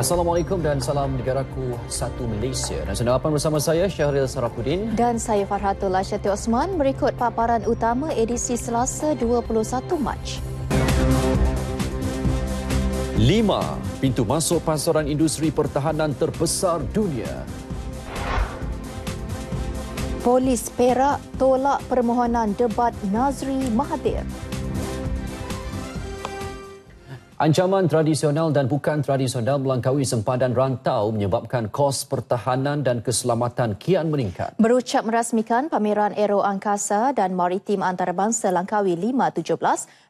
Assalamualaikum dan salam negaraku satu Malaysia. Dan sedapan bersama saya Syahril Sarapudin Dan saya Farhatul Asyati Osman. Berikut paparan utama edisi Selasa 21 Mac. Lima pintu masuk pasaran industri pertahanan terbesar dunia. Polis Perak tolak permohonan debat Nazri Mahathir. Ancaman tradisional dan bukan tradisional melangkaui sempadan rantau menyebabkan kos pertahanan dan keselamatan kian meningkat. Berucap merasmikan pameran aero angkasa dan maritim antarabangsa Langkawi 517,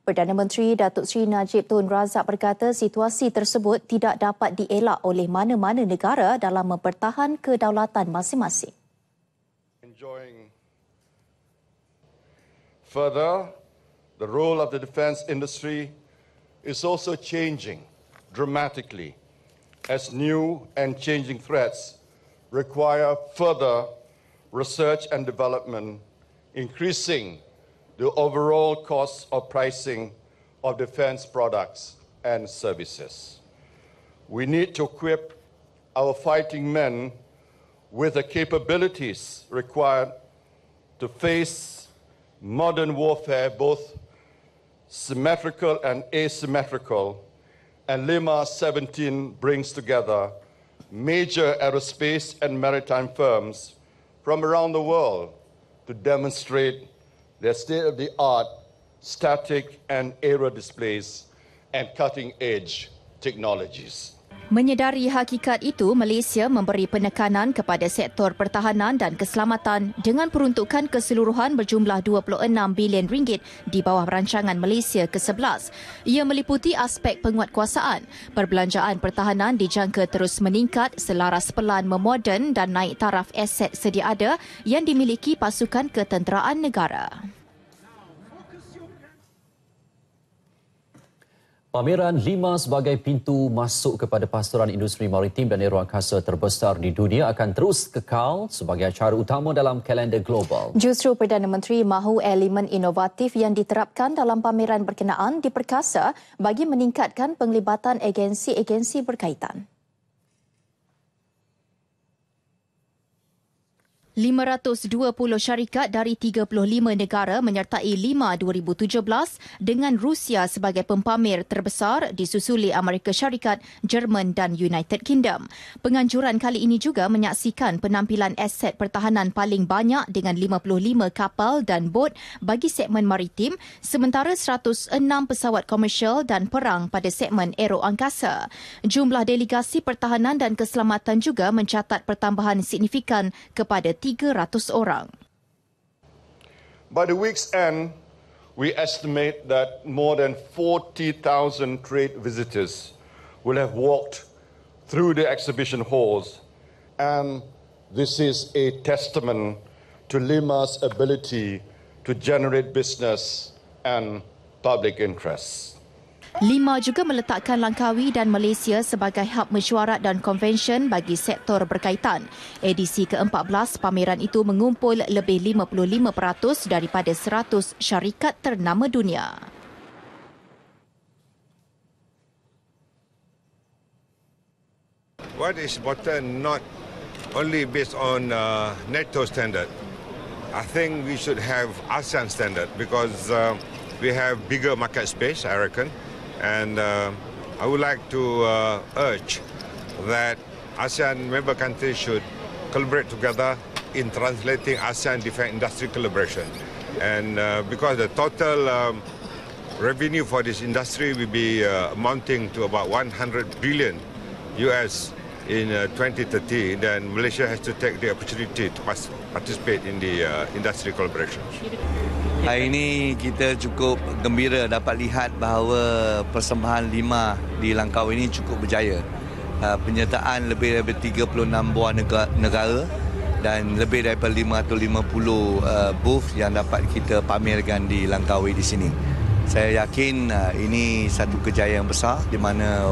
Perdana Menteri Datuk Seri Najib Tun Razak berkata situasi tersebut tidak dapat dielak oleh mana-mana negara dalam mempertahan kedaulatan masing-masing. Enjoying further the role of the defence industry is also changing dramatically as new and changing threats require further research and development, increasing the overall cost of pricing of defense products and services. We need to equip our fighting men with the capabilities required to face modern warfare both symmetrical and asymmetrical, and Lima 17 brings together major aerospace and maritime firms from around the world to demonstrate their state-of-the-art static and aero displays and cutting-edge technologies. Menyedari hakikat itu, Malaysia memberi penekanan kepada sektor pertahanan dan keselamatan dengan peruntukan keseluruhan berjumlah 26 bilion ringgit di bawah rancangan Malaysia ke-11. Ia meliputi aspek penguatkuasaan. Perbelanjaan pertahanan dijangka terus meningkat selaras pelan memoden dan naik taraf aset sedia ada yang dimiliki pasukan ketenteraan negara. Pameran lima sebagai pintu masuk kepada pasaran industri maritim dan air angkasa terbesar di dunia akan terus kekal sebagai acara utama dalam kalender global. Justru Perdana Menteri mahu elemen inovatif yang diterapkan dalam pameran berkenaan diperkasa bagi meningkatkan penglibatan agensi-agensi berkaitan. 520 syarikat dari 35 negara menyertai Lima 2017 dengan Rusia sebagai pempamer terbesar disusuli Amerika Syarikat, Jerman dan United Kingdom. Penganjuran kali ini juga menyaksikan penampilan aset pertahanan paling banyak dengan 55 kapal dan bot bagi segmen maritim sementara 106 pesawat komersial dan perang pada segmen aero angkasa. Jumlah delegasi pertahanan dan keselamatan juga mencatat pertambahan signifikan kepada tiga 300 orang. By the week's end, we estimate that more than 40,000 trade visitors will have walked through the exhibition halls, and this is a testament to Lima's ability to generate business and public interests. Lima juga meletakkan Langkawi dan Malaysia sebagai hub mesyuarat dan konvensyen bagi sektor berkaitan. Edisi ke-14 pameran itu mengumpul lebih 55% daripada 100 syarikat ternama dunia. What is important not only based on uh, NATO standard. I think we should have ASEAN standard because uh, we have bigger market space, I reckon. And uh, I would like to uh, urge that ASEAN member countries should collaborate together in translating ASEAN defense industry collaboration. And uh, because the total um, revenue for this industry will be uh, amounting to about 100 billion US in uh, 2013, then Malaysia has to take the opportunity to participate in the uh, industry collaboration. Hari ini kita cukup gembira dapat lihat bahawa persembahan lima di Langkau ini cukup berjaya. Uh, penyertaan lebih daripada 36 buah negara dan lebih daripada 550 uh, booth yang dapat kita pamerkan di Langkawi di sini. Saya yakin uh, ini satu kejayaan besar di mana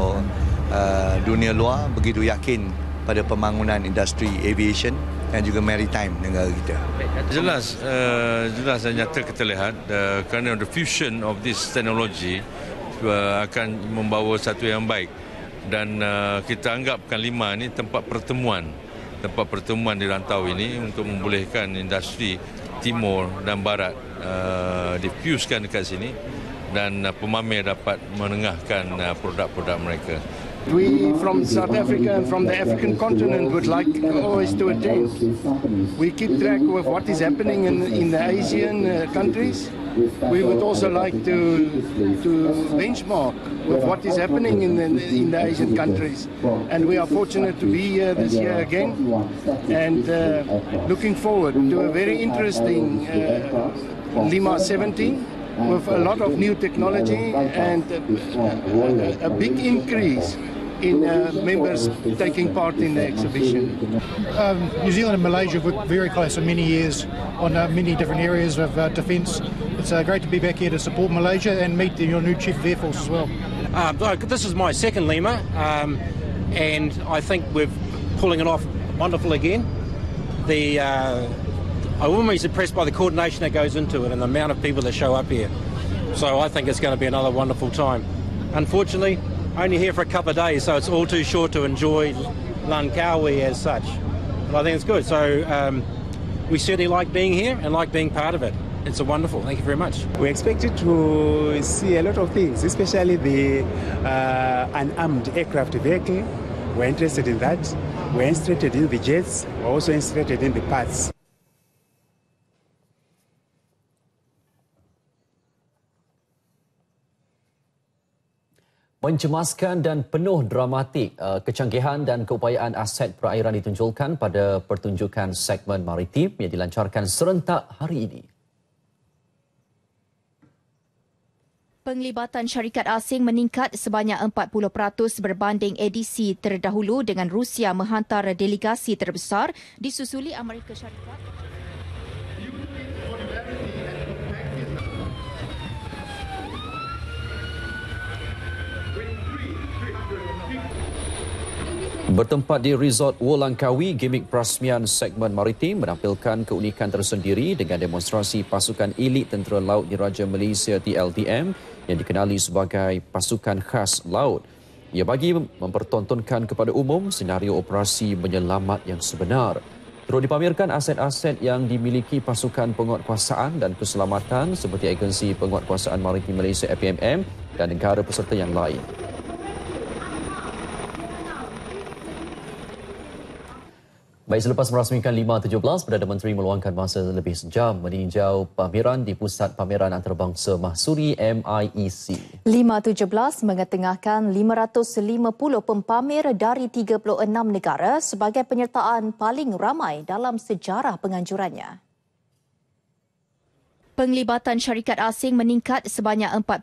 uh, dunia luar begitu yakin pada pembangunan industri aviation dan juga maritime negara kita. Jelas, uh, jelas dan nyata kita lihat uh, kerana the fusion of this technology uh, akan membawa satu yang baik dan uh, kita anggapkan lima ini tempat pertemuan tempat pertemuan di rantau ini untuk membolehkan industri timur dan barat uh, difuskan dekat sini dan uh, pemamer dapat menengahkan uh, produk-produk mereka. We from South Africa and from the African continent would like always to attend. We keep track of what is happening in, in the Asian uh, countries. We would also like to, to benchmark with what is happening in the, in the Asian countries. And we are fortunate to be here this year again and uh, looking forward to a very interesting uh, Lima 17 with a lot of new technology and a, uh, a, uh, a big increase in uh, members taking part in the exhibition. Um, New Zealand and Malaysia have worked very close for many years on uh, many different areas of uh, defence. It's uh, great to be back here to support Malaysia and meet the, your new Chief of Air Force as well. Um, this is my second Lima, um, and I think we're pulling it off wonderful again. The I'm always impressed by the coordination that goes into it and the amount of people that show up here. So I think it's going to be another wonderful time. Unfortunately, only here for a couple of days, so it's all too short to enjoy Langkawi as such. But I think it's good. So um, we certainly like being here and like being part of it. It's a wonderful. Thank you very much. We expected to see a lot of things, especially the uh, unarmed aircraft vehicle. We're interested in that. We're interested in the jets. We're also interested in the parts. Mencemaskan dan penuh dramatik, uh, kecanggihan dan keupayaan aset perairan ditunjukkan pada pertunjukan segmen maritim yang dilancarkan serentak hari ini. Penglibatan syarikat asing meningkat sebanyak 40% berbanding edisi terdahulu dengan Rusia menghantar delegasi terbesar disusuli Amerika Syarikat. Bertempat di Resort Wolangkawi, gimmick perasmian segmen maritim menampilkan keunikan tersendiri dengan demonstrasi pasukan elit tentera laut diraja Malaysia TLTM yang dikenali sebagai pasukan khas laut. Ia bagi mempertontonkan kepada umum senario operasi menyelamat yang sebenar. Terus dipamerkan aset-aset yang dimiliki pasukan penguatkuasaan dan keselamatan seperti agensi penguatkuasaan maritim Malaysia APMM dan negara peserta yang lain. Baik, selepas merasmikan 5.17, Perdana Menteri meluangkan masa lebih sejam meninjau pameran di Pusat Pameran Antarabangsa Mahsuri MIEC. 5.17 mengetengahkan 550 pempamer dari 36 negara sebagai penyertaan paling ramai dalam sejarah penganjurannya. Penglibatan syarikat asing meningkat sebanyak 40%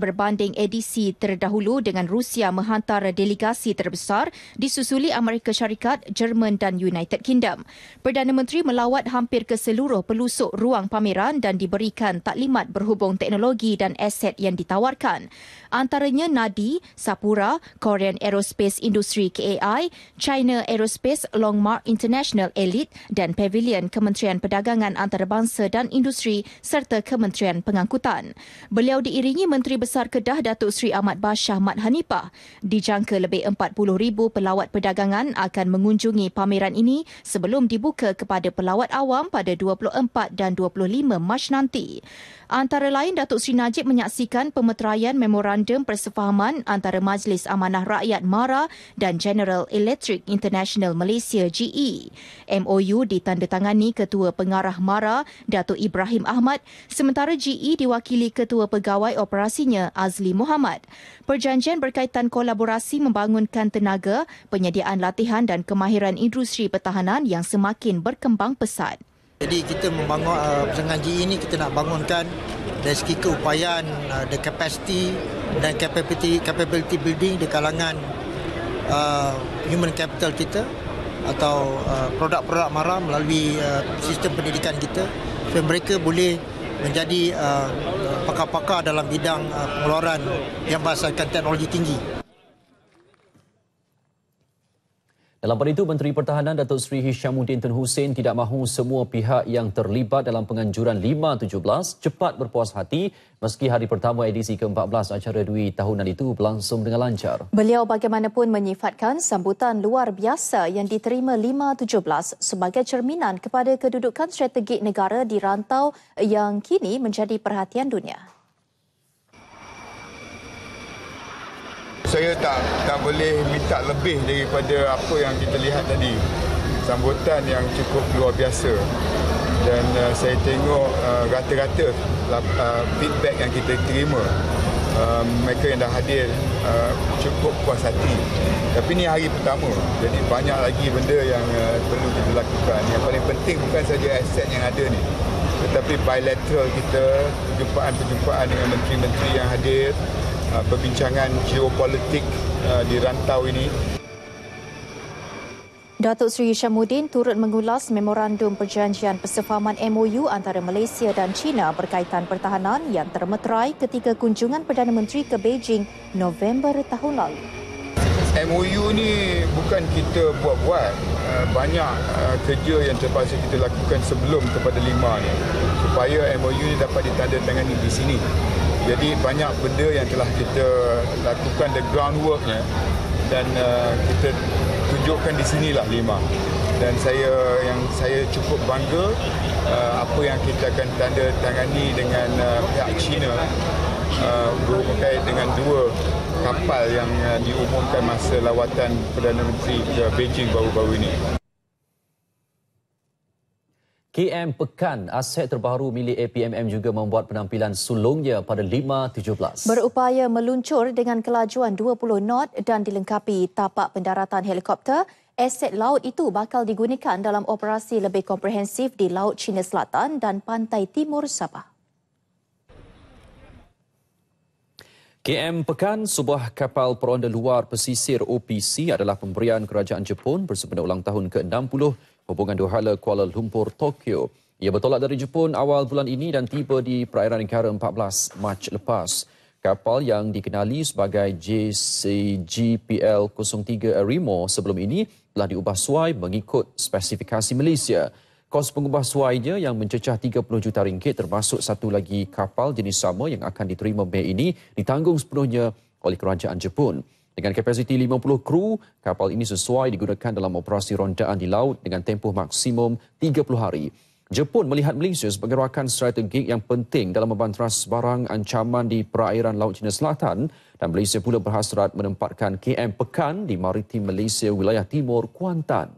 berbanding edisi terdahulu dengan Rusia menghantar delegasi terbesar disusuli Amerika Syarikat, Jerman dan United Kingdom. Perdana Menteri melawat hampir ke seluruh pelusuk ruang pameran dan diberikan taklimat berhubung teknologi dan aset yang ditawarkan antaranya Nadi, Sapura, Korean Aerospace Industry KAI, China Aerospace Long International Elite dan Pavilion Kementerian Perdagangan Antarabangsa dan Industri serta Kementerian Pengangkutan. Beliau diiringi Menteri Besar Kedah Datuk Seri Ahmad Bashah Mat Hanipah. Dijangka lebih 40,000 pelawat perdagangan akan mengunjungi pameran ini sebelum dibuka kepada pelawat awam pada 24 dan 25 Mac nanti. Antara lain, Datuk Sri Najib menyaksikan pemeteraian memorandum persefahaman antara Majlis Amanah Rakyat MARA dan General Electric International Malaysia GE. MOU ditandatangani Ketua Pengarah MARA, Datuk Ibrahim Ahmad, sementara GE diwakili Ketua Pegawai Operasinya, Azli Muhammad. Perjanjian berkaitan kolaborasi membangunkan tenaga, penyediaan latihan dan kemahiran industri pertahanan yang semakin berkembang pesat. Jadi kita membangun uh, pasangan GE ini kita nak bangunkan dari segi keupayaan, uh, the capacity dan capability, capability building di kalangan uh, human capital kita atau uh, produk-produk mara melalui uh, sistem pendidikan kita supaya mereka boleh menjadi uh, pakar-pakar dalam bidang uh, pengeluaran yang berasaskan teknologi tinggi. Dalam pada itu, Menteri Pertahanan Datuk Seri Hishamuddin Tun Hussein tidak mahu semua pihak yang terlibat dalam penganjuran 517 cepat berpuas hati meski hari pertama edisi ke-14 acara Dewi Tahunan itu berlangsung dengan lancar. Beliau bagaimanapun menyifatkan sambutan luar biasa yang diterima 517 sebagai cerminan kepada kedudukan strategik negara di rantau yang kini menjadi perhatian dunia. saya tak tak boleh minta lebih daripada apa yang kita lihat tadi. Sambutan yang cukup luar biasa. Dan uh, saya tengok uh, rata-rata uh, feedback yang kita terima. Uh, mereka yang dah hadir uh, cukup puas hati. Tapi ini hari pertama. Jadi banyak lagi benda yang uh, perlu kita lakukan. Yang paling penting bukan saja aset yang ada ni. Tetapi bilateral kita, perjumpaan-perjumpaan dengan menteri-menteri yang hadir. Uh, perbincangan geopolitik uh, di rantau ini. Datuk Seri Syamuddin turut mengulas memorandum perjanjian persefahaman MOU antara Malaysia dan China berkaitan pertahanan yang termeterai ketika kunjungan Perdana Menteri ke Beijing November tahun lalu. MOU ni bukan kita buat-buat. Uh, banyak kerja yang terpaksa kita lakukan sebelum kepada lima ni supaya MOU ni dapat ditandatangani di sini. Jadi banyak benda yang telah kita lakukan the groundwork ya dan uh, kita tunjukkan di sinilah lima. Dan saya yang saya cukup bangga uh, apa yang kita akan tanda tangani dengan uh, pihak China uh, berkait dengan dua kapal yang uh, diumumkan masa lawatan Perdana Menteri ke uh, Beijing baru-baru ini. KM Pekan, aset terbaru milik APMM juga membuat penampilan sulungnya pada 5.17. Berupaya meluncur dengan kelajuan 20 knot dan dilengkapi tapak pendaratan helikopter, aset laut itu bakal digunakan dalam operasi lebih komprehensif di Laut China Selatan dan Pantai Timur Sabah. KM Pekan, sebuah kapal peronda luar pesisir OPC adalah pemberian kerajaan Jepun bersempena ulang tahun ke-60 hubungan Duhala Kuala Lumpur, Tokyo. Ia bertolak dari Jepun awal bulan ini dan tiba di perairan negara 14 Mac lepas. Kapal yang dikenali sebagai JCGPL-03 Arimo sebelum ini telah diubah suai mengikut spesifikasi Malaysia. Kos pengubah suainya yang mencecah 30 juta ringgit termasuk satu lagi kapal jenis sama yang akan diterima Mei ini ditanggung sepenuhnya oleh kerajaan Jepun. Dengan kapasiti 50 kru, kapal ini sesuai digunakan dalam operasi rondaan di laut dengan tempoh maksimum 30 hari. Jepun melihat Malaysia sebagai rakan strategik yang penting dalam membantras barang ancaman di perairan Laut China Selatan dan Malaysia pula berhasrat menempatkan KM Pekan di Maritim Malaysia wilayah timur Kuantan.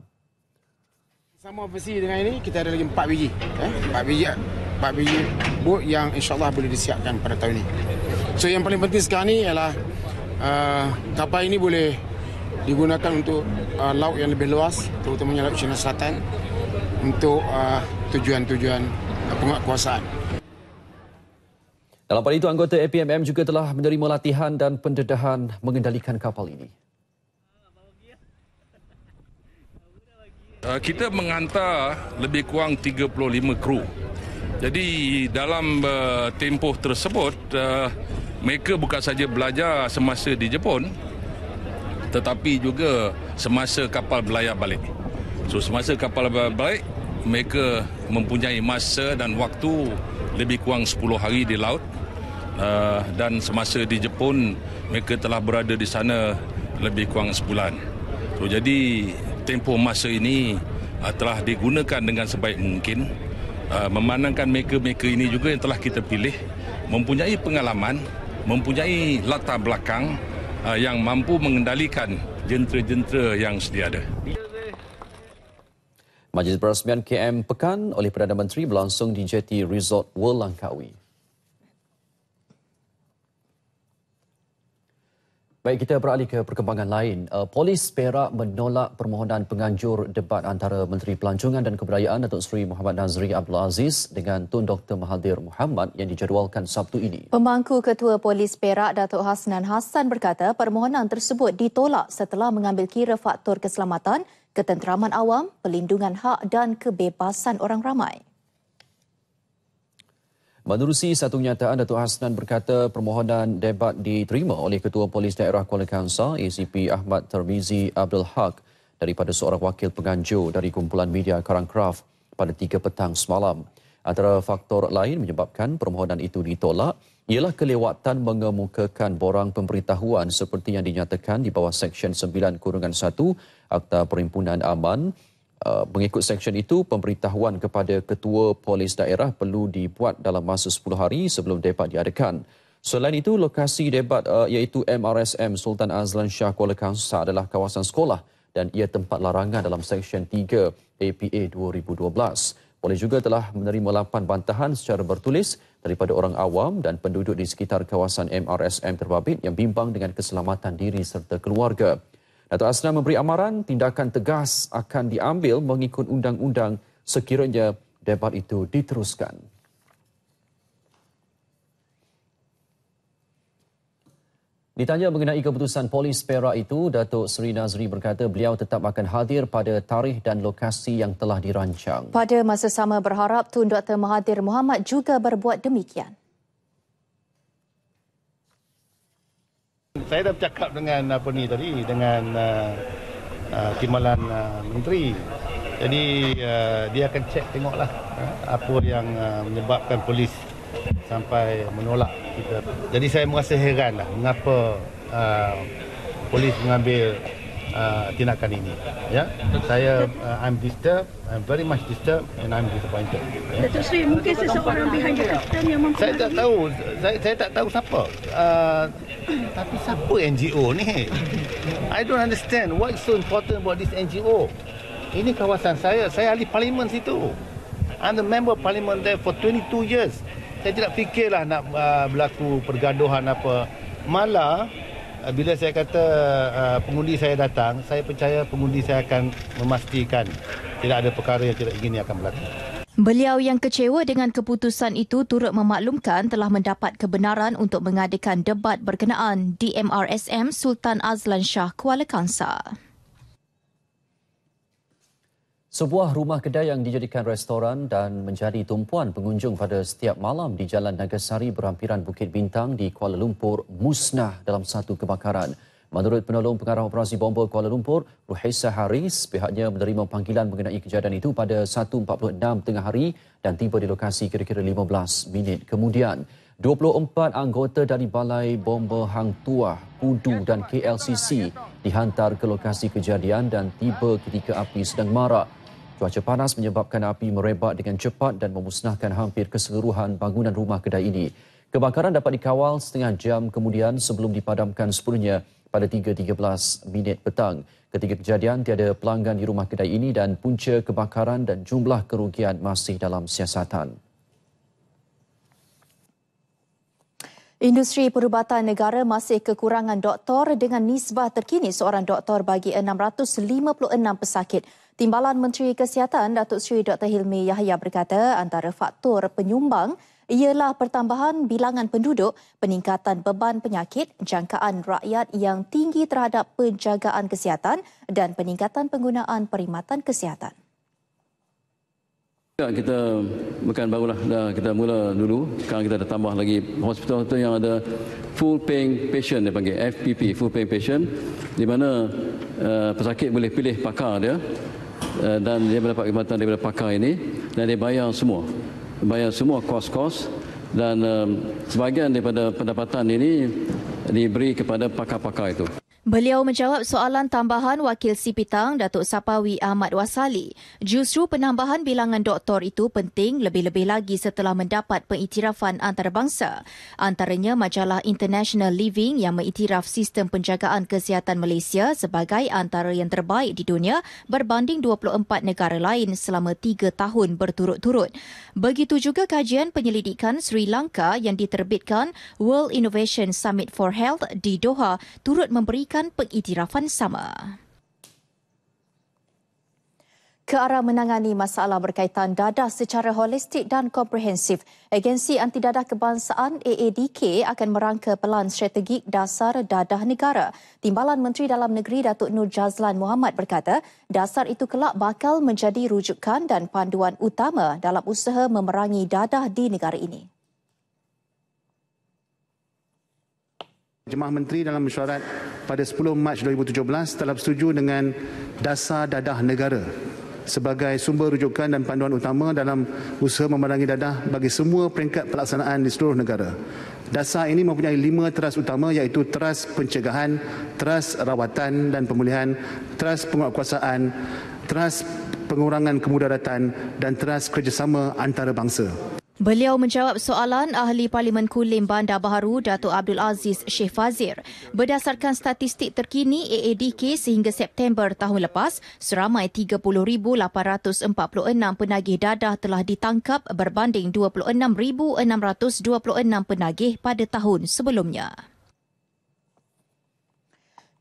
Sama versi dengan ini, kita ada lagi 4 biji. Eh? 4 biji, 4 biji bot yang insyaAllah boleh disiapkan pada tahun ini. So yang paling penting sekarang ni ialah kapal ah, ini boleh digunakan untuk uh, ah, laut yang lebih luas terutamanya laut China Selatan untuk ah, tujuan-tujuan uh, penguatkuasaan. Dalam hal itu anggota APMM juga telah menerima latihan dan pendedahan mengendalikan kapal ini. kita menghantar lebih kurang 35 kru. Jadi dalam uh, tempoh tersebut mereka bukan saja belajar semasa di Jepun tetapi juga semasa kapal berlayar balik. So semasa kapal berlayar balik mereka mempunyai masa dan waktu lebih kurang 10 hari di laut uh, dan semasa di Jepun mereka telah berada di sana lebih kurang sebulan. So jadi tempoh masa ini uh, telah digunakan dengan sebaik mungkin uh, ah, memandangkan mereka-mereka ini juga yang telah kita pilih mempunyai pengalaman mempunyai latar belakang uh, yang mampu mengendalikan jentera-jentera yang sedia ada. Majlis Perasmian KM Pekan oleh Perdana Menteri berlangsung di Jeti Resort World Langkawi. Baik, kita beralih ke perkembangan lain. Uh, polis Perak menolak permohonan penganjur debat antara Menteri Pelancongan dan Kebudayaan Datuk Seri Muhammad Nazri Abdul Aziz dengan Tun Dr. Mahathir Muhammad yang dijadualkan Sabtu ini. Pemangku Ketua Polis Perak Datuk Hasnan Hassan berkata permohonan tersebut ditolak setelah mengambil kira faktor keselamatan, ketenteraman awam, pelindungan hak dan kebebasan orang ramai. Menerusi satu nyataan, Datuk Hasnan berkata permohonan debat diterima oleh Ketua Polis Daerah Kuala Kangsar, ACP Ahmad Termizi Abdul Haq daripada seorang wakil penganjur dari kumpulan media Karangkraf pada tiga petang semalam. Antara faktor lain menyebabkan permohonan itu ditolak ialah kelewatan mengemukakan borang pemberitahuan seperti yang dinyatakan di bawah Seksyen 9-1 Akta Perimpunan Aman Uh, mengikut section itu, pemberitahuan kepada ketua polis daerah perlu dibuat dalam masa 10 hari sebelum debat diadakan. Selain itu, lokasi debat uh, iaitu MRSM Sultan Azlan Shah Kuala Kangsar adalah kawasan sekolah dan ia tempat larangan dalam Seksyen 3 APA 2012. Polis juga telah menerima lapan bantahan secara bertulis daripada orang awam dan penduduk di sekitar kawasan MRSM terbabit yang bimbang dengan keselamatan diri serta keluarga. Datuk Asna memberi amaran tindakan tegas akan diambil mengikut undang-undang sekiranya debat itu diteruskan. Ditanya mengenai keputusan polis Perak itu, Datuk Seri Nazri berkata beliau tetap akan hadir pada tarikh dan lokasi yang telah dirancang. Pada masa sama berharap Tun Dr. Mahathir Muhammad juga berbuat demikian. Saya dah bercakap dengan apa ni tadi dengan uh, uh, timbalan uh, menteri. Jadi uh, dia akan cek tengoklah uh, apa yang uh, menyebabkan polis sampai menolak kita. Jadi saya merasa heranlah mengapa uh, polis mengambil Uh, tindakan ini. Ya, saya uh, I'm disturbed, I'm very much disturbed and I'm disappointed. Ya? Datuk Sri, mungkin seseorang behind the curtain yang mampu. Saya tak tahu, saya, saya tak tahu siapa. Uh, tapi siapa NGO ni? I don't understand what so important about this NGO. Ini kawasan saya, saya ahli parlimen situ. I'm the member of parliament there for 22 years. Saya tidak fikirlah nak uh, berlaku pergaduhan apa. Malah, Eh, bila saya kata uh, pengundi saya datang, saya percaya pengundi saya akan memastikan tidak ada perkara yang tidak ingin akan berlaku. Beliau yang kecewa dengan keputusan itu turut memaklumkan telah mendapat kebenaran untuk mengadakan debat berkenaan di MRSM Sultan Azlan Shah Kuala Kangsar. Sebuah rumah kedai yang dijadikan restoran dan menjadi tumpuan pengunjung pada setiap malam di Jalan Nagasari berhampiran Bukit Bintang di Kuala Lumpur musnah dalam satu kebakaran. Menurut penolong pengarah operasi bomber Kuala Lumpur, Ruhaisa Haris, pihaknya menerima panggilan mengenai kejadian itu pada 1.46 tengah hari dan tiba di lokasi kira-kira 15 minit kemudian. 24 anggota dari Balai Bomber Hang Tuah, Kudu dan KLCC dihantar ke lokasi kejadian dan tiba ketika api sedang marak. Cuaca panas menyebabkan api merebak dengan cepat dan memusnahkan hampir keseluruhan bangunan rumah kedai ini. Kebakaran dapat dikawal setengah jam kemudian sebelum dipadamkan sepenuhnya pada 3.13 minit petang. Ketika kejadian, tiada pelanggan di rumah kedai ini dan punca kebakaran dan jumlah kerugian masih dalam siasatan. Industri perubatan negara masih kekurangan doktor dengan nisbah terkini seorang doktor bagi 656 pesakit. Timbalan Menteri Kesihatan Datuk Seri Dr. Hilmi Yahya berkata antara faktor penyumbang ialah pertambahan bilangan penduduk, peningkatan beban penyakit, jangkaan rakyat yang tinggi terhadap penjagaan kesihatan dan peningkatan penggunaan perkhidmatan kesihatan. Ya, kita bukan barulah dah kita mula dulu. Sekarang kita dah tambah lagi hospital-hospital yang ada full paying patient dia panggil FPP, full paying patient di mana uh, pesakit boleh pilih pakar dia Eh, dan dia mendapat khidmatan daripada pakar ini dan dia bayar semua bayar semua kos-kos dan um, sebahagian daripada pendapatan ini diberi kepada pakar-pakar itu Beliau menjawab soalan tambahan Wakil Sipitang Datuk Sapawi Ahmad Wasali. Justru penambahan bilangan doktor itu penting lebih-lebih lagi setelah mendapat pengiktirafan antarabangsa. Antaranya majalah International Living yang mengiktiraf sistem penjagaan kesihatan Malaysia sebagai antara yang terbaik di dunia berbanding 24 negara lain selama 3 tahun berturut-turut. Begitu juga kajian penyelidikan Sri Lanka yang diterbitkan World Innovation Summit for Health di Doha turut memberikan menyatakan pengiktirafan sama. Ke arah menangani masalah berkaitan dadah secara holistik dan komprehensif, Agensi anti dadah Kebangsaan AADK akan merangka pelan strategik dasar dadah negara. Timbalan Menteri Dalam Negeri Datuk Nur Jazlan Muhammad berkata, dasar itu kelak bakal menjadi rujukan dan panduan utama dalam usaha memerangi dadah di negara ini. Jemaah Menteri dalam mesyuarat pada 10 Mac 2017 telah setuju dengan dasar dadah negara sebagai sumber rujukan dan panduan utama dalam usaha memerangi dadah bagi semua peringkat pelaksanaan di seluruh negara. Dasar ini mempunyai lima teras utama iaitu teras pencegahan, teras rawatan dan pemulihan, teras penguatkuasaan, teras pengurangan kemudaratan dan teras kerjasama antarabangsa. Beliau menjawab soalan Ahli Parlimen Kulim Bandar Baharu, Datuk Abdul Aziz Sheikh Fazir. Berdasarkan statistik terkini AADK sehingga September tahun lepas, seramai 30,846 penagih dadah telah ditangkap berbanding 26,626 penagih pada tahun sebelumnya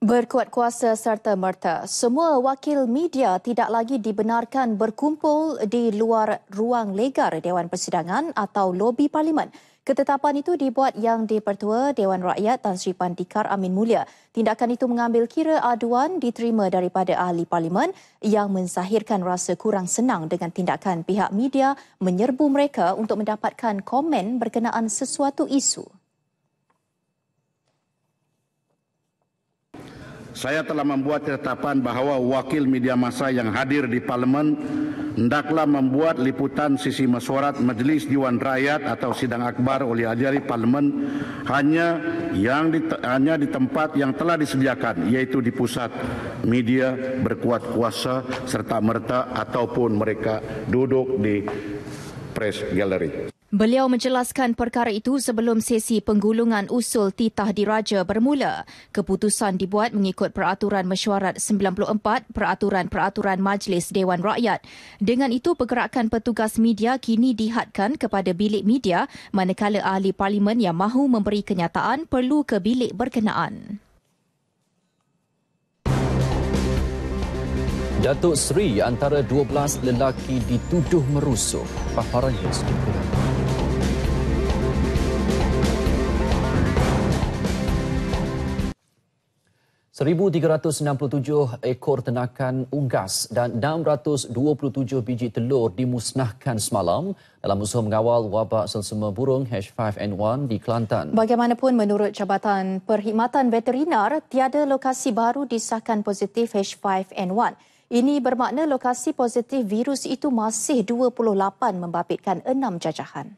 berkuat kuasa serta merta. Semua wakil media tidak lagi dibenarkan berkumpul di luar ruang legar Dewan Persidangan atau lobi parlimen. Ketetapan itu dibuat yang dipertua Dewan Rakyat Tan Sri Pandikar Amin Mulia. Tindakan itu mengambil kira aduan diterima daripada ahli parlimen yang mensahirkan rasa kurang senang dengan tindakan pihak media menyerbu mereka untuk mendapatkan komen berkenaan sesuatu isu. saya telah membuat ketetapan bahawa wakil media massa yang hadir di Parlemen hendaklah membuat liputan sisi mesyuarat Majlis Dewan Rakyat atau sidang akbar oleh ahli-ahli parlimen hanya yang di, hanya di tempat yang telah disediakan yaitu di pusat media berkuat kuasa serta merta ataupun mereka duduk di press gallery. Beliau menjelaskan perkara itu sebelum sesi penggulungan usul titah diraja bermula. Keputusan dibuat mengikut Peraturan Mesyuarat 94 Peraturan-Peraturan Majlis Dewan Rakyat. Dengan itu, pergerakan petugas media kini dihadkan kepada bilik media manakala ahli parlimen yang mahu memberi kenyataan perlu ke bilik berkenaan. Datuk Seri antara 12 lelaki dituduh merusuh. Paparan yang sedikit. 1,367 ekor tenakan unggas dan 627 biji telur dimusnahkan semalam dalam usaha mengawal wabak selsema burung H5N1 di Kelantan. Bagaimanapun menurut Jabatan Perkhidmatan Veterinar, tiada lokasi baru disahkan positif H5N1. Ini bermakna lokasi positif virus itu masih 28 membabitkan enam jajahan.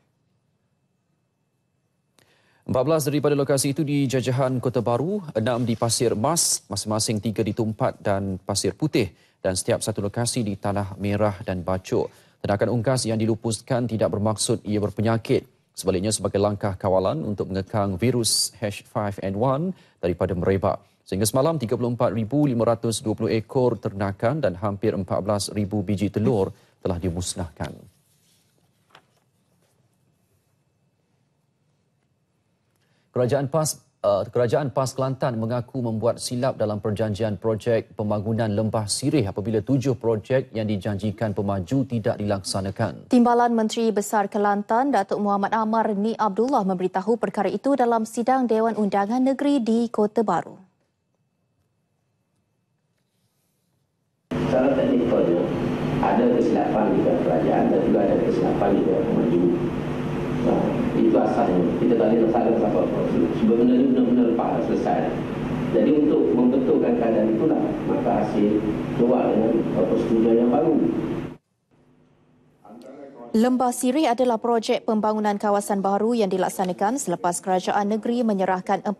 14 daripada lokasi itu di jajahan Kota Baru, 6 di Pasir Mas, masing-masing 3 di Tumpat dan Pasir Putih dan setiap satu lokasi di Tanah Merah dan Bacok. Tindakan ungkas yang dilupuskan tidak bermaksud ia berpenyakit. Sebaliknya sebagai langkah kawalan untuk mengekang virus H5N1 daripada merebak. Sehingga semalam 34,520 ekor ternakan dan hampir 14,000 biji telur telah dimusnahkan. Kerajaan PAS uh, Kerajaan PAS Kelantan mengaku membuat silap dalam perjanjian projek pembangunan Lembah Sirih apabila tujuh projek yang dijanjikan pemaju tidak dilaksanakan. Timbalan Menteri Besar Kelantan, Datuk Muhammad Amar Ni Abdullah memberitahu perkara itu dalam sidang Dewan Undangan Negeri di Kota Baru. Secara teknik ada kesilapan di dalam kerajaan dan juga ada kesilapan di dalam pemaju masalah Kita tak ada masalah apa-apa Sebab benda ini benar-benar lepas dah selesai Jadi untuk membetulkan keadaan itulah Maka hasil keluar dengan persetujuan yang baru Lembah Sirih adalah projek pembangunan kawasan baru yang dilaksanakan selepas kerajaan negeri menyerahkan 400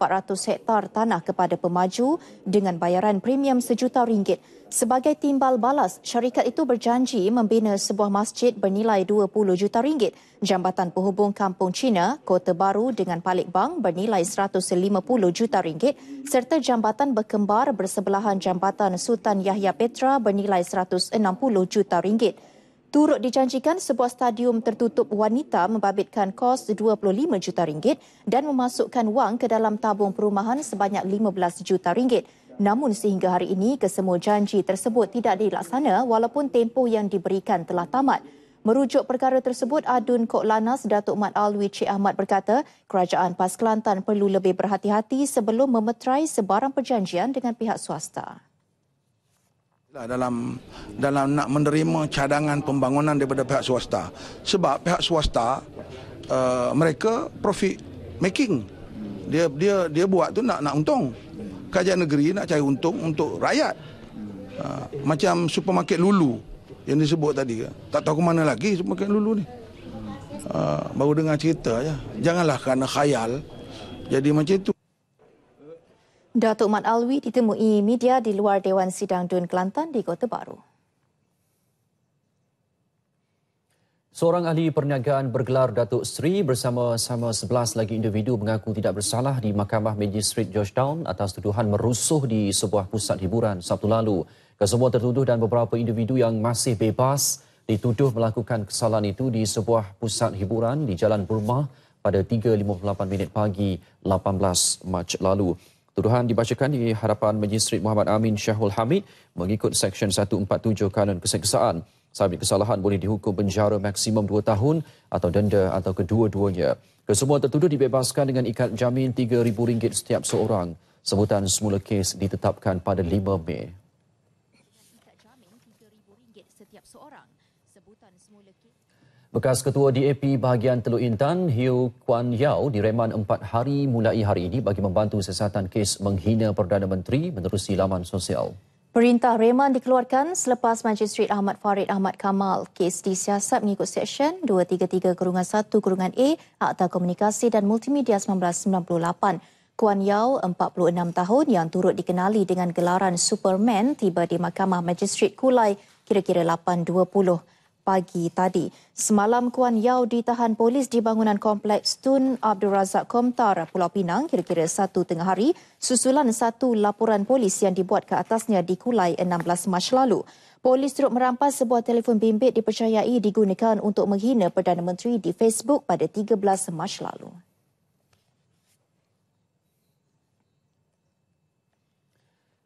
hektar tanah kepada pemaju dengan bayaran premium sejuta ringgit. Sebagai timbal balas, syarikat itu berjanji membina sebuah masjid bernilai 20 juta ringgit, jambatan penghubung kampung Cina, Kota Baru dengan Palik Bang bernilai 150 juta ringgit serta jambatan berkembar bersebelahan jambatan Sultan Yahya Petra bernilai 160 juta ringgit. Turut dijanjikan sebuah stadium tertutup wanita membabitkan kos 25 juta ringgit dan memasukkan wang ke dalam tabung perumahan sebanyak 15 juta ringgit. Namun sehingga hari ini kesemua janji tersebut tidak dilaksana walaupun tempoh yang diberikan telah tamat. Merujuk perkara tersebut, Adun Kok Lanas Datuk Mat Alwi Cik Ahmad berkata, Kerajaan PAS Kelantan perlu lebih berhati-hati sebelum memeterai sebarang perjanjian dengan pihak swasta. Lah, dalam dalam nak menerima cadangan pembangunan daripada pihak swasta. Sebab pihak swasta, uh, mereka profit making. Dia dia dia buat tu nak nak untung. Kajian negeri nak cari untung untuk rakyat. Ha, macam supermarket Lulu yang disebut tadi. Tak tahu ke mana lagi supermarket Lulu ni. Ha, baru dengar cerita aja. Janganlah kerana khayal jadi macam itu. Datuk Mat Alwi ditemui media di luar Dewan Sidang Dun Kelantan di Kota Baru. Seorang ahli perniagaan bergelar Datuk Seri bersama-sama 11 lagi individu mengaku tidak bersalah di Mahkamah Magistrate Georgetown atas tuduhan merusuh di sebuah pusat hiburan Sabtu lalu. Kesemua tertuduh dan beberapa individu yang masih bebas dituduh melakukan kesalahan itu di sebuah pusat hiburan di Jalan Burma pada 3.58 pagi 18 Mac lalu. Tuduhan dibacakan di hadapan Magistrate Muhammad Amin Syahul Hamid mengikut Seksyen 147 Kanun Keseksaan. Sahabat kesalahan boleh dihukum penjara maksimum 2 tahun atau denda atau kedua-duanya. Kesemua tertuduh dibebaskan dengan ikat jamin RM3,000 setiap seorang. Sebutan semula kes ditetapkan pada 5 Mei. Bekas Ketua DAP bahagian Teluk Intan, Hugh Kuan Yau, direman empat hari mulai hari ini bagi membantu sesatan kes menghina Perdana Menteri menerusi laman sosial. Perintah reman dikeluarkan selepas Magistrate Ahmad Farid Ahmad Kamal kes disiasat mengikut Seksyen 233 Kurungan 1 Kurungan A Akta Komunikasi dan Multimedia 1998. Kuan Yao, 46 tahun yang turut dikenali dengan gelaran Superman tiba di Mahkamah Magistrate Kulai kira-kira 8.20 pagi tadi. Semalam Kuan Yau ditahan polis di bangunan kompleks Tun Abdul Razak Komtar, Pulau Pinang kira-kira satu tengah hari susulan satu laporan polis yang dibuat ke atasnya di Kulai 16 Mac lalu. Polis turut merampas sebuah telefon bimbit dipercayai digunakan untuk menghina Perdana Menteri di Facebook pada 13 Mac lalu.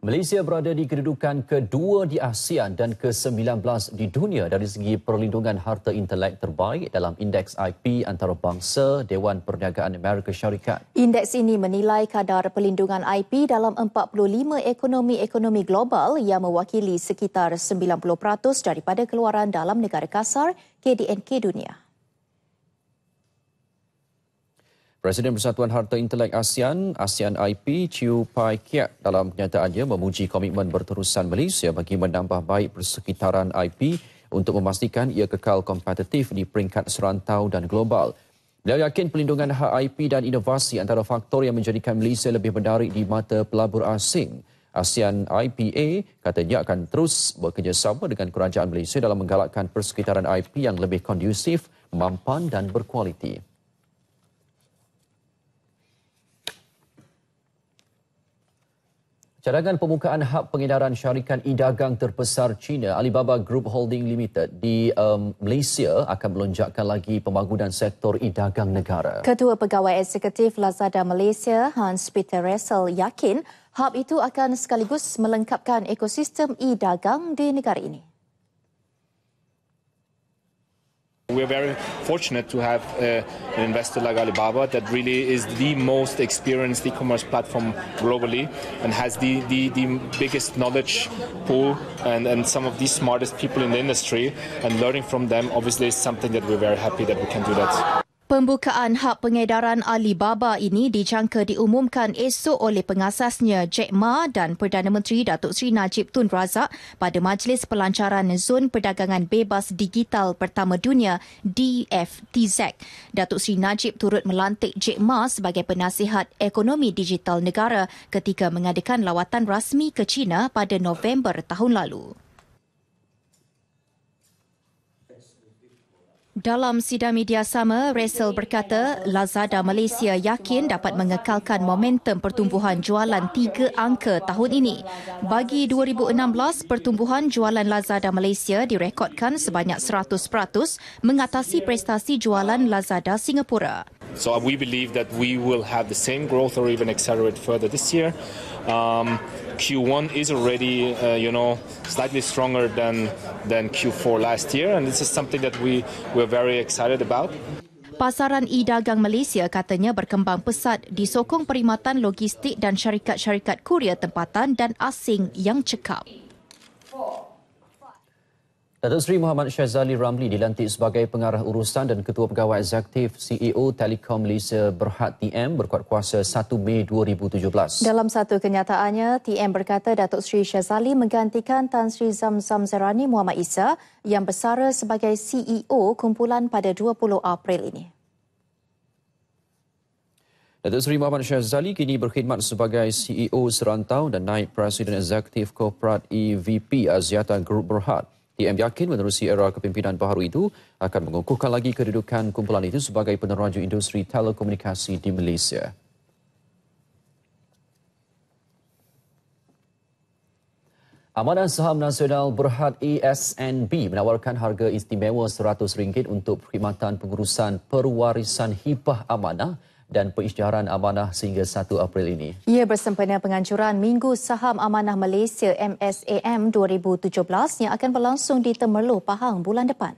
Malaysia berada di kedudukan kedua di Asia dan ke-19 di dunia dari segi perlindungan harta intelek terbaik dalam indeks IP antarabangsa Dewan Perniagaan Amerika Syarikat. Indeks ini menilai kadar perlindungan IP dalam 45 ekonomi-ekonomi global yang mewakili sekitar 90% daripada keluaran dalam negara kasar KDNK dunia. Presiden Persatuan Harta Intelek ASEAN, ASEAN IP, Chiu Pai Kiat dalam kenyataannya memuji komitmen berterusan Malaysia bagi menambah baik persekitaran IP untuk memastikan ia kekal kompetitif di peringkat serantau dan global. Beliau yakin pelindungan hak IP dan inovasi antara faktor yang menjadikan Malaysia lebih menarik di mata pelabur asing. ASEAN IPA katanya akan terus bekerjasama dengan kerajaan Malaysia dalam menggalakkan persekitaran IP yang lebih kondusif, mampan dan berkualiti. Cadangan pembukaan hak pengedaran syarikat e-dagang terbesar China, Alibaba Group Holding Limited di um, Malaysia akan melonjakkan lagi pembangunan sektor e-dagang negara. Ketua Pegawai Eksekutif Lazada Malaysia, Hans Peter Russell, yakin hub itu akan sekaligus melengkapkan ekosistem e-dagang di negara ini. We're very fortunate to have uh, an investor like Alibaba that really is the most experienced e-commerce platform globally and has the, the, the, biggest knowledge pool and, and some of the smartest people in the industry. And learning from them obviously is something that we're very happy that we can do that. Pembukaan hak pengedaran Alibaba ini dijangka diumumkan esok oleh pengasasnya Jack Ma dan Perdana Menteri Datuk Seri Najib Tun Razak pada Majlis Pelancaran Zon Perdagangan Bebas Digital Pertama Dunia DFTZ. Datuk Seri Najib turut melantik Jack Ma sebagai penasihat ekonomi digital negara ketika mengadakan lawatan rasmi ke China pada November tahun lalu. Dalam sidang media sama, Russell berkata Lazada Malaysia yakin dapat mengekalkan momentum pertumbuhan jualan tiga angka tahun ini. Bagi 2016, pertumbuhan jualan Lazada Malaysia direkodkan sebanyak 100% mengatasi prestasi jualan Lazada Singapura. So uh, we believe that we will have the same growth or even accelerate further this year. Um, Q1 is already, uh, you know, slightly stronger than than Q4 last year, and this is something that we we're very excited about. Pasaran e-dagang Malaysia katanya berkembang pesat disokong perkhidmatan logistik dan syarikat-syarikat kurier tempatan dan asing yang cekap. Datuk Seri Muhammad Syazali Ramli dilantik sebagai pengarah urusan dan ketua pegawai eksekutif CEO Telekom Malaysia Berhad TM berkuat kuasa 1 Mei 2017. Dalam satu kenyataannya, TM berkata Datuk Seri Syazali menggantikan Tan Sri Zamzam Zerani Muhammad Isa yang bersara sebagai CEO kumpulan pada 20 April ini. Datuk Seri Muhammad Syazali kini berkhidmat sebagai CEO serantau dan naib Presiden Eksekutif Korporat EVP Aziata Group Berhad. DM e yakin menerusi era kepimpinan baru itu akan mengukuhkan lagi kedudukan kumpulan itu sebagai peneraju industri telekomunikasi di Malaysia. Amanah Saham Nasional Berhad ESNB menawarkan harga istimewa RM100 untuk perkhidmatan pengurusan perwarisan hibah amanah dan pengisytiharan amanah sehingga 1 April ini. Ia bersempena penganjuran Minggu Saham Amanah Malaysia MSAM 2017 yang akan berlangsung di Temerloh, Pahang bulan depan.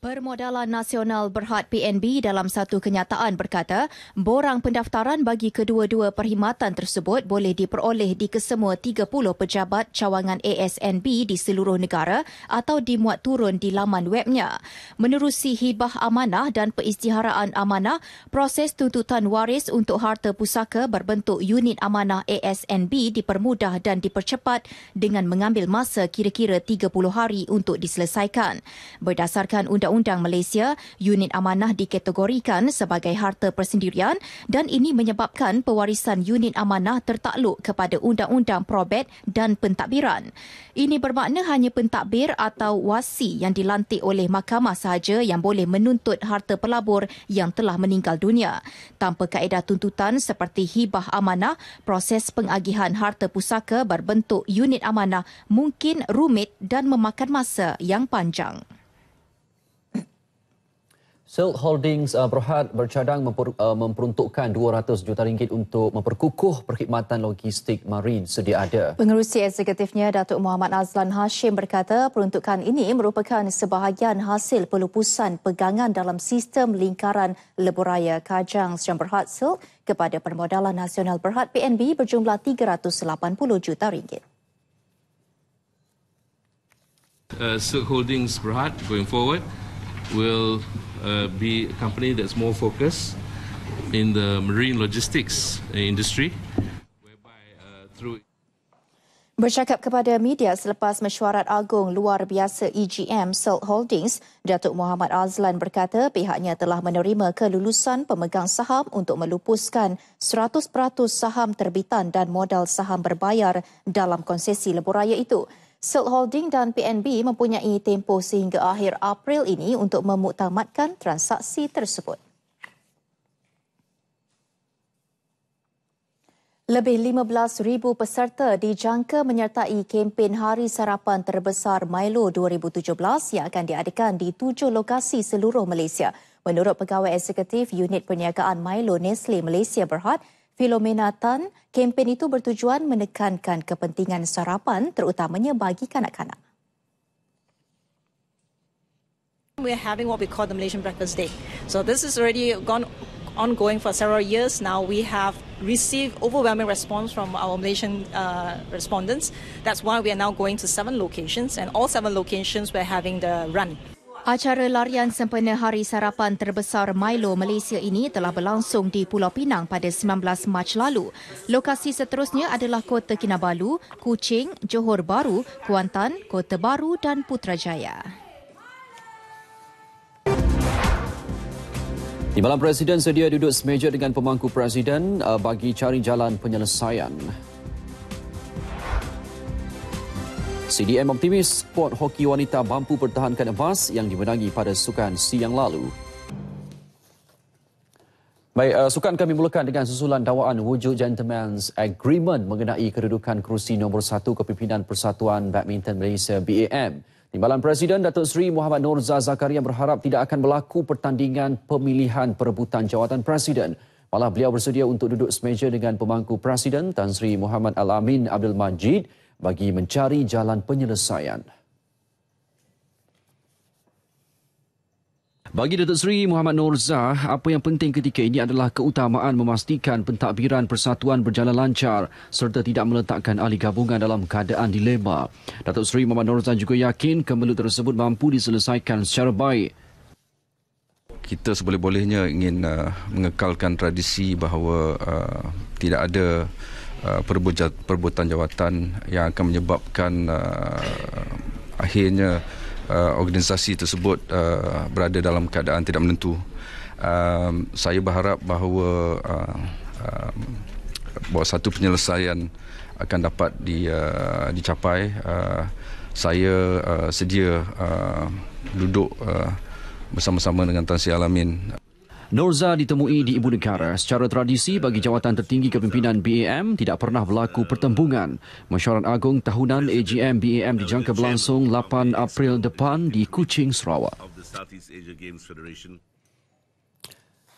Permodalan Nasional Berhad PNB dalam satu kenyataan berkata, borang pendaftaran bagi kedua-dua perkhidmatan tersebut boleh diperoleh di kesemua 30 pejabat cawangan ASNB di seluruh negara atau dimuat turun di laman webnya. Menerusi hibah amanah dan peistiharaan amanah, proses tuntutan waris untuk harta pusaka berbentuk unit amanah ASNB dipermudah dan dipercepat dengan mengambil masa kira-kira 30 hari untuk diselesaikan. Berdasarkan undang Undang-Undang Malaysia, unit amanah dikategorikan sebagai harta persendirian dan ini menyebabkan pewarisan unit amanah tertakluk kepada Undang-Undang Probet dan Pentadbiran. Ini bermakna hanya pentadbir atau wasi yang dilantik oleh mahkamah sahaja yang boleh menuntut harta pelabur yang telah meninggal dunia. Tanpa kaedah tuntutan seperti hibah amanah, proses pengagihan harta pusaka berbentuk unit amanah mungkin rumit dan memakan masa yang panjang. Silt Holdings uh, Berhad bercadang memper, uh, memperuntukkan 200 juta ringgit untuk memperkukuh perkhidmatan logistik marine sedia ada. Pengerusi eksekutifnya Datuk Muhammad Azlan Hashim berkata peruntukan ini merupakan sebahagian hasil pelupusan pegangan dalam sistem lingkaran leburaya Kajang Sdn Berhad Silt kepada Permodalan Nasional Berhad PNB berjumlah 380 juta ringgit. Uh, Silt Holdings Berhad going forward will uh, be a company that's more focused in the marine logistics uh, industry. Uh, Bercakap kepada media selepas mesyuarat agung luar biasa EGM Salt Holdings, Datuk Muhammad Azlan berkata pihaknya telah menerima kelulusan pemegang saham untuk melupuskan 100% saham terbitan dan modal saham berbayar dalam konsesi lebuh raya itu. Silt Holding dan PNB mempunyai tempoh sehingga akhir April ini untuk memutamatkan transaksi tersebut. Lebih 15,000 peserta dijangka menyertai kempen Hari Sarapan Terbesar Milo 2017 yang akan diadakan di tujuh lokasi seluruh Malaysia. Menurut Pegawai Eksekutif Unit Perniagaan Milo Nestle Malaysia Berhad, Filomena Tan, kempen itu bertujuan menekankan kepentingan sarapan terutamanya bagi kanak-kanak. We are having what we call the Malaysian Breakfast Day. So this has already gone ongoing for several years now. We have received overwhelming response from our Malaysian uh, respondents. That's why we are now going to seven locations, and all seven locations we are having the run. Acara larian sempena Hari Sarapan Terbesar Milo Malaysia ini telah berlangsung di Pulau Pinang pada 19 Mac lalu. Lokasi seterusnya adalah Kota Kinabalu, Kuching, Johor Baru, Kuantan, Kota Baru dan Putrajaya. Di malam Presiden sedia duduk semeja dengan pemangku Presiden eh, bagi cari jalan penyelesaian. CDM optimis sport hoki wanita mampu pertahankan emas yang dimenangi pada sukan siang lalu. Baik, uh, sukan kami mulakan dengan susulan dakwaan wujud gentleman's agreement mengenai kedudukan kerusi nombor satu kepimpinan Persatuan Badminton Malaysia BAM. Timbalan Presiden Datuk Seri Muhammad Nur Zakaria berharap tidak akan berlaku pertandingan pemilihan perebutan jawatan Presiden. Malah beliau bersedia untuk duduk semeja dengan pemangku Presiden Tan Sri Muhammad Al-Amin Abdul Majid bagi mencari jalan penyelesaian. Bagi Datuk Seri Muhammad Nur Zah, apa yang penting ketika ini adalah keutamaan memastikan pentadbiran persatuan berjalan lancar serta tidak meletakkan ahli gabungan dalam keadaan dilema. Datuk Seri Muhammad Nur Zah juga yakin kemelut tersebut mampu diselesaikan secara baik. Kita seboleh-bolehnya ingin uh, mengekalkan tradisi bahawa uh, tidak ada Uh, perebutan perebutan jawatan yang akan menyebabkan uh, akhirnya uh, organisasi tersebut uh, berada dalam keadaan tidak menentu. Uh, saya berharap bahawa uh, uh, bahawa satu penyelesaian akan dapat di, uh, dicapai. Uh, saya uh, sedia uh, duduk uh, bersama-sama dengan Tan Alamin Norza ditemui di Ibu Negara. Secara tradisi bagi jawatan tertinggi kepimpinan BAM tidak pernah berlaku pertembungan. Mesyuarat agung tahunan AGM BAM dijangka berlangsung 8 April depan di Kuching, Sarawak.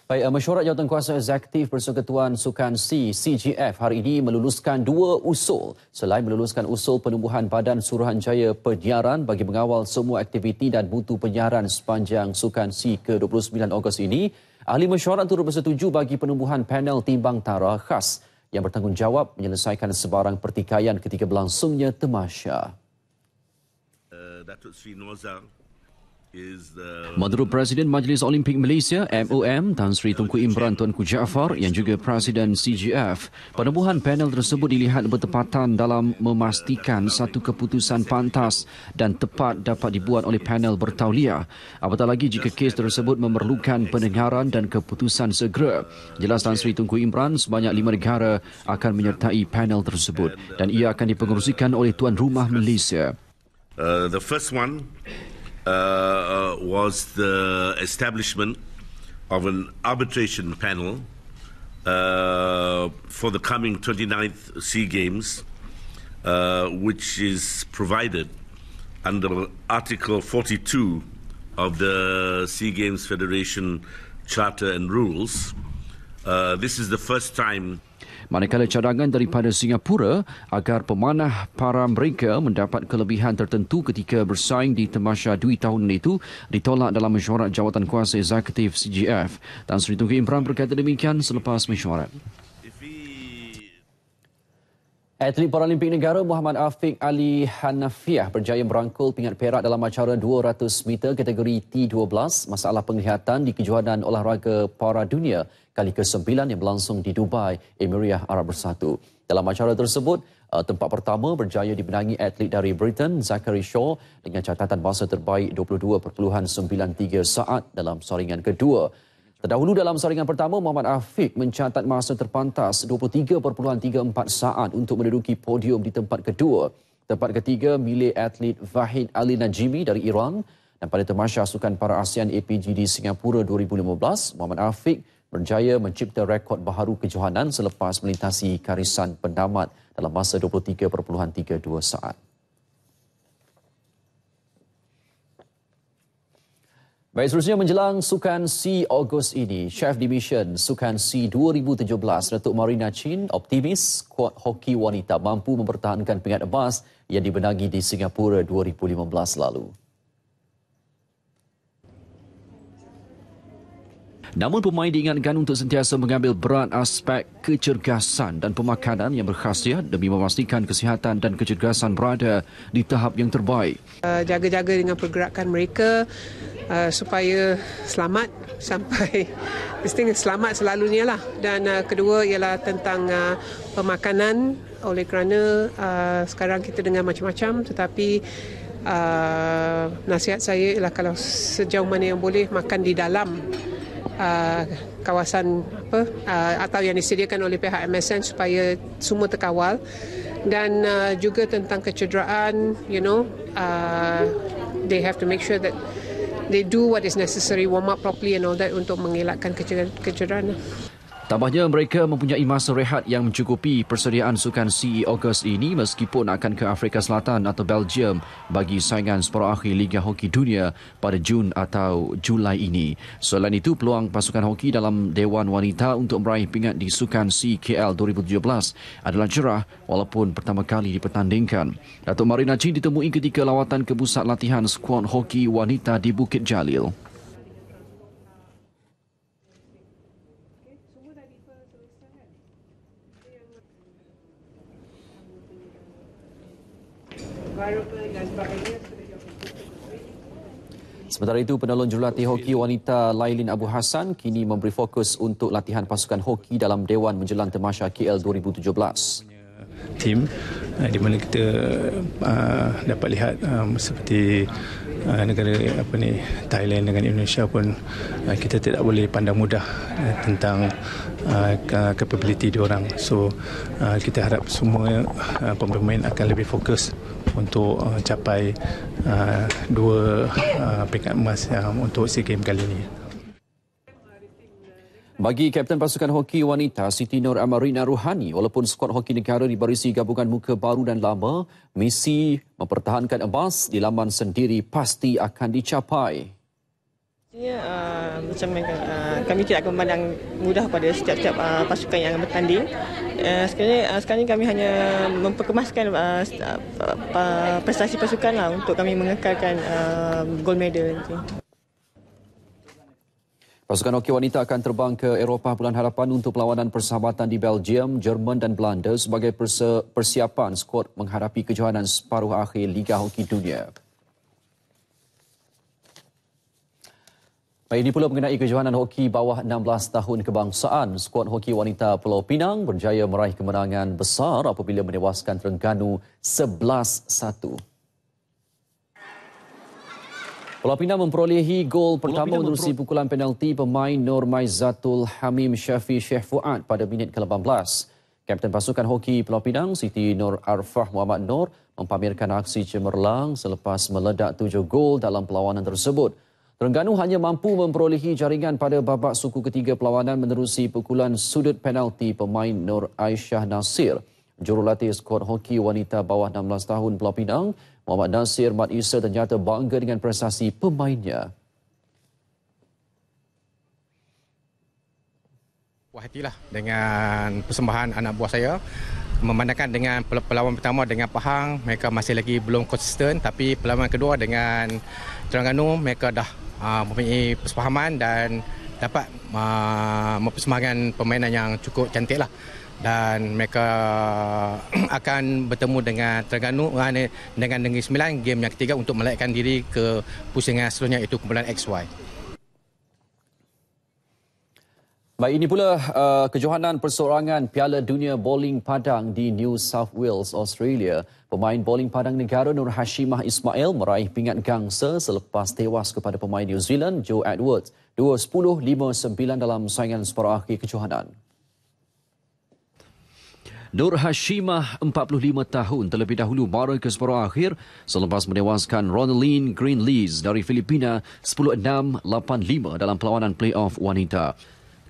Baik, eh, mesyuarat jawatan kuasa eksekutif Persekutuan Sukan C, CGF hari ini meluluskan dua usul. Selain meluluskan usul penubuhan Badan suruhan Suruhanjaya Penyiaran bagi mengawal semua aktiviti dan butuh penyiaran sepanjang Sukan C ke-29 Ogos ini, Ahli mesyuarat turut bersetuju bagi penubuhan panel timbang tara khas yang bertanggungjawab menyelesaikan sebarang pertikaian ketika berlangsungnya temasya. Uh, Datuk Sri Nozang Menurut Presiden Majlis Olimpik Malaysia MOM Tan Sri Tunku Imran Tunku Jaafar yang juga Presiden CGF penubuhan panel tersebut dilihat bertepatan dalam memastikan satu keputusan pantas dan tepat dapat dibuat oleh panel bertauliah apatah lagi jika kes tersebut memerlukan pendengaran dan keputusan segera jelas Tan Sri Tunku Imran sebanyak lima negara akan menyertai panel tersebut dan ia akan dipengerusikan oleh Tuan Rumah Malaysia uh, the first one uh, was the establishment of an arbitration panel uh, for the coming 29th Sea Games, uh, which is provided under Article 42 of the Sea Games Federation Charter and Rules. Uh, this is the first time manakala cadangan daripada Singapura agar pemanah para mereka mendapat kelebihan tertentu ketika bersaing di temasya dui tahun itu ditolak dalam mesyuarat jawatan kuasa eksekutif CGF. Tan Sri Tunku Imran berkata demikian selepas mesyuarat. Atlet Paralimpik Negara Muhammad Afiq Ali Hanafiah berjaya merangkul pingat perak dalam acara 200 meter kategori T12 masalah penglihatan di Kejuanan Olahraga Para Dunia kali ke-9 yang berlangsung di Dubai, Emiriah Arab Bersatu. Dalam acara tersebut, uh, tempat pertama berjaya dibenangi atlet dari Britain, Zachary Shaw dengan catatan masa terbaik 22.93 saat dalam saringan kedua. Terdahulu dalam saringan pertama, Muhammad Afiq mencatat masa terpantas 23.34 saat untuk menduduki podium di tempat kedua. Tempat ketiga milik atlet Vahid Ali Najimi dari Iran dan pada termasya sukan para ASEAN APG di Singapura 2015, Muhammad Afiq berjaya mencipta rekod baharu kejohanan selepas melintasi karisan pendamat dalam masa 23.32 saat. Baik, seterusnya menjelang Sukan C Ogos ini, Chef Division Sukan C 2017, Datuk Marina Chin optimis kuat hoki wanita mampu mempertahankan pingat emas yang dibenangi di Singapura 2015 lalu. Namun pemain diingatkan untuk sentiasa mengambil berat aspek kecergasan dan pemakanan yang berkhasiat demi memastikan kesihatan dan kecergasan berada di tahap yang terbaik. Uh, jaga-jaga dengan pergerakan mereka uh, supaya selamat sampai mesti selamat selalunya lah. Dan uh, kedua ialah tentang pemakanan oleh kerana sekarang kita dengan macam-macam tetapi uh, nasihat saya ialah kalau sejauh mana yang boleh makan di dalam Uh, kawasan apa uh, atau yang disediakan oleh pihak MSN supaya semua terkawal dan uh, juga tentang kecederaan you know uh, they have to make sure that they do what is necessary warm up properly and all that untuk mengelakkan kecederaan kecederaan Tambahnya mereka mempunyai masa rehat yang mencukupi persediaan sukan CE August ini meskipun akan ke Afrika Selatan atau Belgium bagi saingan separuh akhir Liga Hoki Dunia pada Jun atau Julai ini. Selain itu, peluang pasukan hoki dalam Dewan Wanita untuk meraih pingat di sukan CKL 2017 adalah cerah walaupun pertama kali dipertandingkan. Datuk Marina Chin ditemui ketika lawatan ke pusat latihan skuad hoki wanita di Bukit Jalil. Sementara itu, penolong jurulatih hoki wanita Lailin Abu Hassan kini memberi fokus untuk latihan pasukan hoki dalam Dewan Menjelang Temasha KL 2017 tim eh, di mana kita uh, dapat lihat um, seperti uh, negara apa ni Thailand dengan Indonesia pun uh, kita tidak boleh pandang mudah uh, tentang uh, capability diorang so uh, kita harap semua uh, pemain akan lebih fokus untuk uh, capai uh, dua uh, peringkat emas uh, untuk SEA Games kali ini. Bagi Kapten Pasukan Hoki Wanita Siti Nur Amarina Ruhani, walaupun skuad hoki negara dibarisi gabungan muka baru dan lama, misi mempertahankan emas di laman sendiri pasti akan dicapai. Ya, uh, macam uh, kami tidak akan memandang mudah pada setiap-setiap uh, pasukan yang bertanding. Uh, sekarang, uh, sekarang kami hanya memperkemaskan uh, uh prestasi pasukan lah untuk kami mengekalkan uh, gold medal nanti. Pasukan hoki wanita akan terbang ke Eropah bulan harapan untuk perlawanan persahabatan di Belgium, Jerman dan Belanda sebagai persiapan skuad menghadapi kejohanan separuh akhir Liga Hoki Dunia. Baik, ini pula mengenai kejohanan hoki bawah 16 tahun kebangsaan. Skuad hoki wanita Pulau Pinang berjaya meraih kemenangan besar apabila menewaskan Terengganu 11-1. Pulau Pinang memperolehi gol pertama menerusi memperoleh... pukulan penalti pemain Nur Maizatul Hamim Syafi Syekh Fuad pada minit ke-18. Kapten pasukan hoki Pulau Pinang, Siti Nur Arfah Muhammad Nur, mempamerkan aksi cemerlang selepas meledak tujuh gol dalam perlawanan tersebut. Terengganu hanya mampu memperolehi jaringan pada babak suku ketiga perlawanan menerusi pukulan sudut penalti pemain Nur Aisyah Nasir. Jurulatih skuad hoki wanita bawah 16 tahun Pulau Pinang, Muhammad Nasir Mat Isa ternyata bangga dengan prestasi pemainnya. Puas hatilah dengan persembahan anak buah saya. Memandangkan dengan perlawanan pertama dengan Pahang, mereka masih lagi belum konsisten. Tapi perlawanan kedua dengan Terengganu, mereka dah uh, mempunyai persefahaman dan dapat uh, ah, mempersembahkan permainan yang cukup cantik lah. Dan mereka akan bertemu dengan Terengganu ah, dengan Negeri Sembilan game yang ketiga untuk melekatkan diri ke pusingan seterusnya iaitu kumpulan XY. Baik, ini pula uh, kejohanan persorangan Piala Dunia Bowling Padang di New South Wales, Australia. Pemain bowling padang negara Nur Hashimah Ismail meraih pingat gangsa selepas tewas kepada pemain New Zealand Joe Edwards 2-10-5-9 dalam saingan separuh akhir kejohanan. Nur Hashimah, 45 tahun, terlebih dahulu mara ke separuh akhir selepas menewaskan Ronaldine Greenlees dari Filipina 10-6-8-5 dalam perlawanan playoff wanita.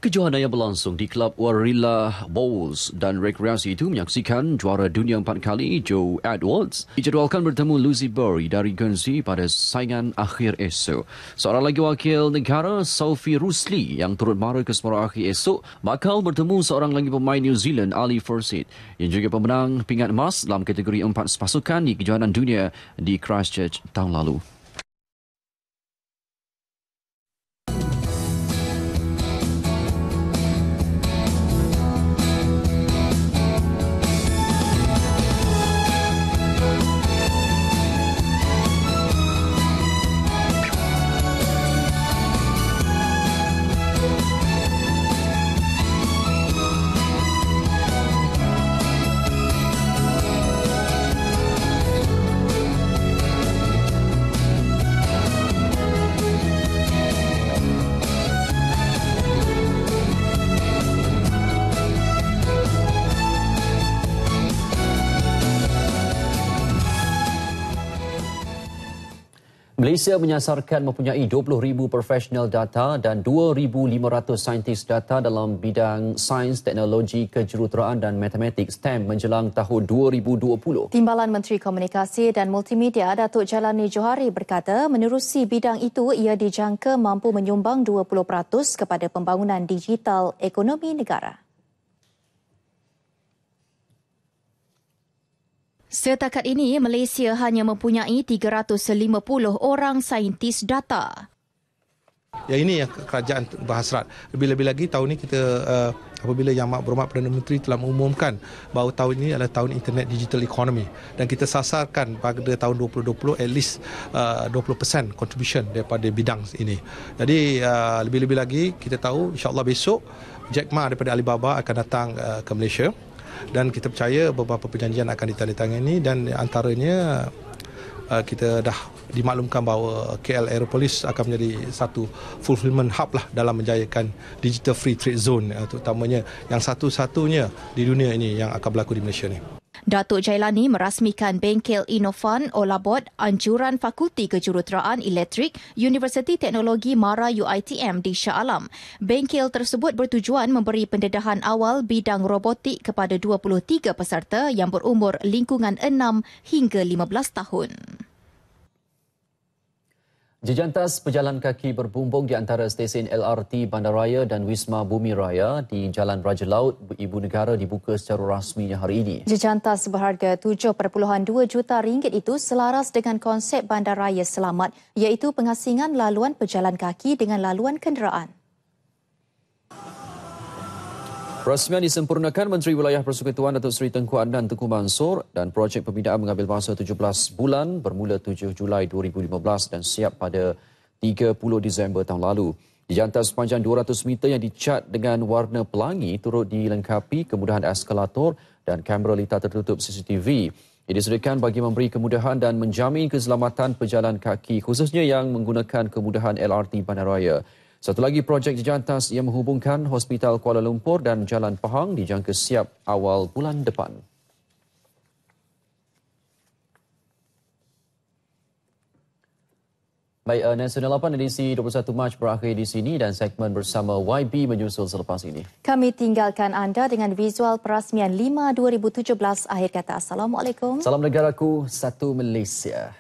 Kejohanan yang berlangsung di Klub Warilla Bowls dan Rekreasi itu menyaksikan juara dunia empat kali Joe Edwards dijadualkan bertemu Lucy Bury dari Guernsey pada saingan akhir esok. Seorang lagi wakil negara, Sophie Rusli yang turut mara ke separuh akhir esok bakal bertemu seorang lagi pemain New Zealand, Ali Forsyth yang juga pemenang pingat emas dalam kategori empat pasukan di Kejohanan Dunia di Christchurch tahun lalu. Malaysia menyasarkan mempunyai 20,000 profesional data dan 2,500 saintis data dalam bidang sains, teknologi, kejuruteraan dan matematik STEM menjelang tahun 2020. Timbalan Menteri Komunikasi dan Multimedia Datuk Jalani Johari berkata menerusi bidang itu ia dijangka mampu menyumbang 20% kepada pembangunan digital ekonomi negara. Setakat ini, Malaysia hanya mempunyai 350 orang saintis data. Ya ini ya kerajaan berhasrat. Lebih-lebih lagi tahun ini kita uh, apabila Yang Mak Berhormat Perdana Menteri telah mengumumkan bahawa tahun ini adalah tahun internet digital economy dan kita sasarkan pada tahun 2020 at least eh, uh, 20% contribution daripada bidang ini. Jadi uh, lebih-lebih lagi kita tahu insya-Allah besok Jack Ma daripada Alibaba akan datang uh, ke Malaysia dan kita percaya beberapa perjanjian akan ditandatangani dan antaranya uh, kita dah dimaklumkan bahawa KL Aeropolis akan menjadi satu fulfillment hub lah dalam menjayakan digital free trade zone uh, terutamanya yang satu-satunya di dunia ini yang akan berlaku di Malaysia ini. Datuk Jailani merasmikan bengkel Innofan Olabot Anjuran Fakulti Kejuruteraan Elektrik Universiti Teknologi Mara UITM di Shah Alam. Bengkel tersebut bertujuan memberi pendedahan awal bidang robotik kepada 23 peserta yang berumur lingkungan 6 hingga 15 tahun. Jejantas pejalan kaki berbumbung di antara stesen LRT Bandaraya dan Wisma Bumi Raya di Jalan Raja Laut Ibu Negara dibuka secara rasminya hari ini. Jejantas berharga 7.2 juta ringgit itu selaras dengan konsep Bandaraya Selamat iaitu pengasingan laluan pejalan kaki dengan laluan kenderaan. Rasmi disempurnakan Menteri Wilayah Persekutuan Datuk Seri Tengku Adnan Tengku Mansor dan projek pembinaan mengambil masa 17 bulan bermula 7 Julai 2015 dan siap pada 30 Disember tahun lalu. Jantar sepanjang 200 meter yang dicat dengan warna pelangi turut dilengkapi kemudahan eskalator dan kamera litar tertutup CCTV. Ia disediakan bagi memberi kemudahan dan menjamin keselamatan pejalan kaki khususnya yang menggunakan kemudahan LRT Bandaraya. Satu lagi projek jejantas yang menghubungkan Hospital Kuala Lumpur dan Jalan Pahang dijangka siap awal bulan depan. Baik, uh, Nasional 8 edisi 21 Mac berakhir di sini dan segmen bersama YB menyusul selepas ini. Kami tinggalkan anda dengan visual perasmian 5 2017 akhir kata. Assalamualaikum. Salam negaraku, satu Malaysia.